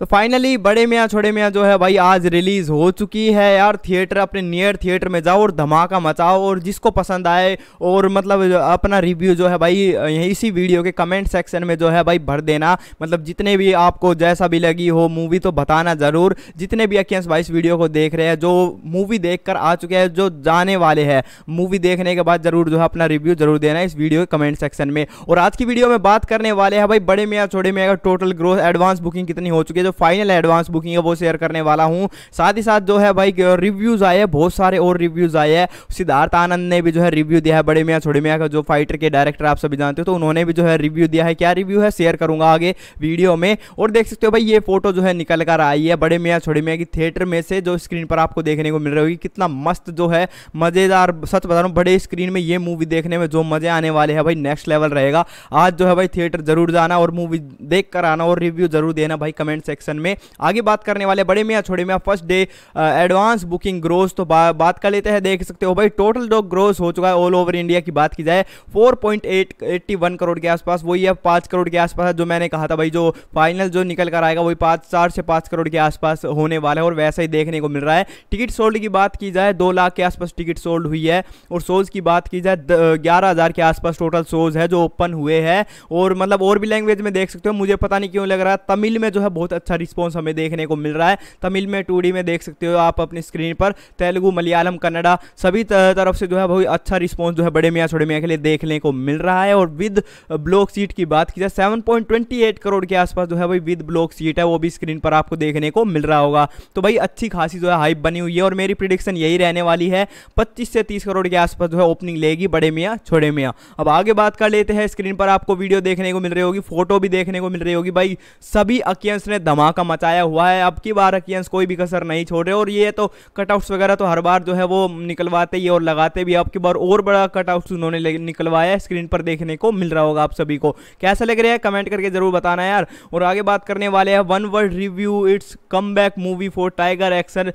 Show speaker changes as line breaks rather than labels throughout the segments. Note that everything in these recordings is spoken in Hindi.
तो फाइनली बड़े मियाँ छोड़े मियाँ जो है भाई आज रिलीज हो चुकी है यार थिएटर अपने नियर थिएटर में जाओ और धमाका मचाओ और जिसको पसंद आए और मतलब अपना रिव्यू जो है भाई इसी वीडियो के कमेंट सेक्शन में जो है भाई भर देना मतलब जितने भी आपको जैसा भी लगी हो मूवी तो बताना ज़रूर जितने भी अकेंस भाई इस वीडियो को देख रहे हैं जो मूवी देख कर आ चुके हैं जो जाने वाले हैं मूवी देखने के बाद ज़रूर जो है अपना रिव्यू ज़रूर देना इस वीडियो के कमेंट सेक्शन में और आज की वीडियो में बात करने वाले हैं भाई बड़े मियाँ छोड़े मियाँ का टोटल ग्रोथ एडवांस बुकिंग कितनी हो चुकी है जो फाइनल एडवांस बुकिंग है वो शेयर करने वाला हूँ साथ ही साथ जो है भाई रिव्यूज़ आए हैं बहुत सारे और रिव्यूज़ आए हैं सिद्धार्थ आनंद ने भी जो है रिव्यू दिया है बड़े मियाँ छोड़े मियाँ का जो फाइटर के डायरेक्टर आप सभी जानते हो तो उन्होंने भी जो है रिव्यू दिया है क्या रिव्यू है शेयर करूंगा आगे वीडियो में और देख सकते हो भाई ये फोटो जो है निकल कर आई है बड़े मियाँ छोड़े मियाँ की थिएटर में से जो स्क्रीन पर आपको देखने को मिल रही होगी कितना मस्त जो है मज़ेदार सच बता रहा हूँ बड़े स्क्रीन में ये मूवी देखने में जो मज़े आने वाले हैं भाई नेक्स्ट लेवल रहेगा आज जो है भाई थिएटर जरूर जाना और मूवी देख कर आना और रिव्यू जरूर देना भाई कमेंट सेक्शन सेक्शन में आगे बात करने वाले बड़े Miyan Chhote Miyan first day advance booking growth तो बा, बात कर लेते हैं देख सकते हो भाई टोटल जो ग्रोथ हो चुका है ऑल ओवर इंडिया की बात की जाए फोर करोड़ के आसपास वही है पाँच करोड़ के आसपास जो मैंने कहा था भाई जो फाइनल जो निकल कर आएगा वही पाँच चार से पाँच करोड़ के आसपास होने वाला है और वैसा ही देखने को मिल रहा है टिकट सोल्ड की बात की जाए दो लाख के आसपास टिकट सोल्ड हुई है और शोज़ की बात की जाए uh, ग्यारह हज़ार के आसपास टोटल शोज़ है जो ओपन हुए हैं और मतलब और भी लैंग्वेज में देख सकते हो मुझे पता नहीं क्यों लग रहा है तमिल में जो है बहुत अच्छा अच्छा रिस्पॉन्स हमें देखने को मिल रहा है तमिल में टू में देख सकते हो आप अपनी स्क्रीन पर तेलुगु मलयालम कन्नडा सभी तरफ से जो है बहुत अच्छा रिस्पॉन्स जो है बड़े मियाँ छोटे मियाँ के लिए देखने को मिल रहा है और विद ब्लॉक सीट की बात की जाए सेवन करोड़ के आसपास जो है भाई विद ब्लॉक सीट है वो भी स्क्रीन पर आपको देखने को मिल रहा होगा तो भाई अच्छी खासी जो है हाइप बनी हुई है और मेरी प्रिडिक्शन यही रहने वाली है पच्चीस से तीस करोड़ के आसपास जो है ओपनिंग लेगी बड़े मियाँ छोटे मियाँ अब आगे बात कर लेते हैं स्क्रीन पर आपको वीडियो देखने को मिल रही होगी फोटो भी देखने को मिल रही होगी भाई सभी अकियंस ने धमा धमाका मचाया हुआ है अब की बार अकियंस कोई भी कसर नहीं छोड़ रहे और ये तो कटआउट्स वगैरह तो हर बार जो है वो निकलवाते ही और लगाते भी अब की बार और बड़ा कटआउट्स उन्होंने निकलवाया स्क्रीन पर देखने को मिल रहा होगा आप सभी को कैसा लग रहा है कमेंट करके जरूर बताना यार और आगे बात करने वाले हैं one word review it's come back movie for Tiger action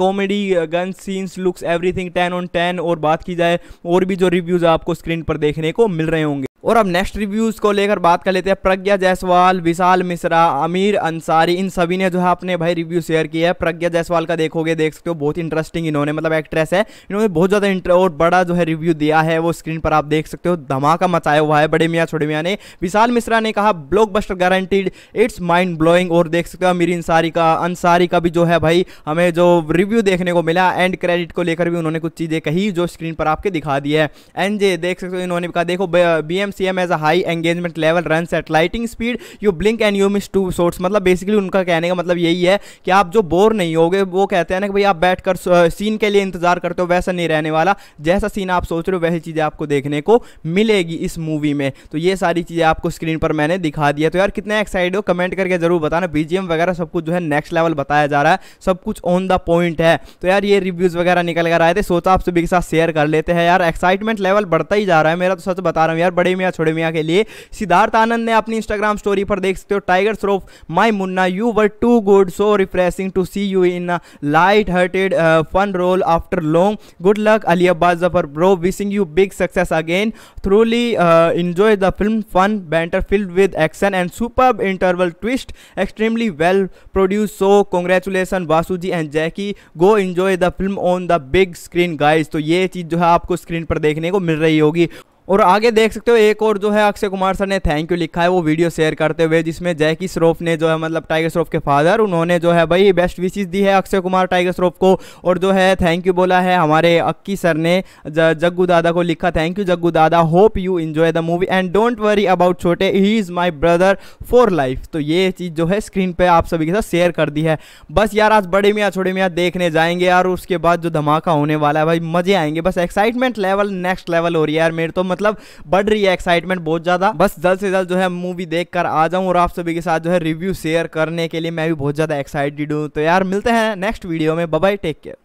comedy gun scenes looks everything ten on ten और बात की जाए और भी जो रिव्यूज़ आपको स्क्रीन पर देखने को मिल रहे होंगे और अब नेक्स्ट रिव्यूज़ को लेकर बात कर लेते हैं प्रज्ञा जायसवाल विशाल मिश्रा अमीर अंसारी इन सभी ने जो है अपने भाई रिव्यू शेयर किया है प्रज्ञा जायसवाल का देखोगे देख सकते हो बहुत इंटरेस्टिंग इन्होंने मतलब एक्ट्रेस है इन्होंने बहुत ज़्यादा इंटर और बड़ा जो है रिव्यू दिया है वो स्क्रीन पर आप देख सकते हो धमाका मचाया हुआ है बड़े मियाँ छोटे मियाँ ने विशाल मिश्रा ने कहा buster guaranteed it's mind blowing और देख सकते हो अमीर अंसारी का अंसारी का भी जो है भाई हमें जो रिव्यू देखने को मिला एंड क्रेडिट को लेकर भी उन्होंने कुछ चीज़ें कही जो स्क्रीन पर आपके दिखा दी है एन देख सकते हो इन्होंने कहा देखो B M same as a high engagement level run at lightning speed you blink and you miss too shorts मतलब बेसिकली उनका कहने का मतलब यही है कि आप जो बोर नहीं होगे वो कहते हैं ना कि भाई आप बैठ कर सीन के लिए इंतजार करते हो वैसा नहीं रहने वाला जैसा सीन आप सोच रहे हो वैसी चीज़ें आपको देखने को मिलेगी इस मूवी में तो ये सारी चीज़ें आपको स्क्रीन पर मैंने दिखा दिया तो यार कितने एक्साइटेड हो कमेंट करके जरूर बताना बीजीएम वगैरह सब कुछ जो है नेक्स्ट लेवल बताया जा रहा है सब कुछ ऑन द पॉइंट है तो यार ये रिव्यूज़ वगैरह निकल कर आए थे सोचा आप सभी के साथ शेयर कर लेते हैं यार एक्साइटमेंट लेवल बढ़ता ही जा रहा है मेरा तो सच बता रहा हूँ यार बड़े मियाँ छोड़े मियाँ के लिए सिद्धार्थ आनंद ने अपनी इंस्टाग्राम स्टोरी पर देख सकते हो Tiger Shroff my Munna you were too good so refreshing to see you in light hearted fun role after long good luck Ali Abbas Zafar bro wishing you big success again truly enjoy the film fun banter filled with action and super interval twist extremely well produce so congratulations Vasu ji and Jackie go enjoy the film on the big screen guys तो ये चीज़ जो है आपको स्क्रीन पर देखने को मिल रही होगी और आगे देख सकते हो एक और जो है अक्षय कुमार सर ने थैंक यू लिखा है वो वीडियो शेयर करते हुए जिसमें जैकी श्रॉफ ने जो है मतलब टाइगर श्रॉफ के फादर उन्होंने जो है भाई बेस्ट विशेष दी है अक्षय कुमार टाइगर श्रॉफ को और जो है थैंक यू बोला है हमारे अक्की सर ने जग्गू दादा को लिखा thank you Jaggu Dada hope you enjoy the movie and don't worry about Chhote he is my brother for life तो ये चीज़ जो है स्क्रीन पर आप सभी के साथ शेयर कर दी है बस यार आज बड़े मियाँ छोटे मियाँ देखने जाएंगे यार उसके बाद जो धमाका होने वाला है भाई मज़े आएंगे बस एक्साइटमेंट लेवल नेक्स्ट लेवल हो रही है यार मेरे तो मतलब बढ़ रही है एक्साइटमेंट बहुत ज़्यादा बस जल्द से जल्द जो है मूवी देख कर आ जाऊँ और आप सभी के साथ जो है रिव्यू शेयर करने के लिए मैं भी बहुत ज़्यादा एक्साइटेड हूँ तो यार मिलते हैं नेक्स्ट वीडियो में बबाई टेक केयर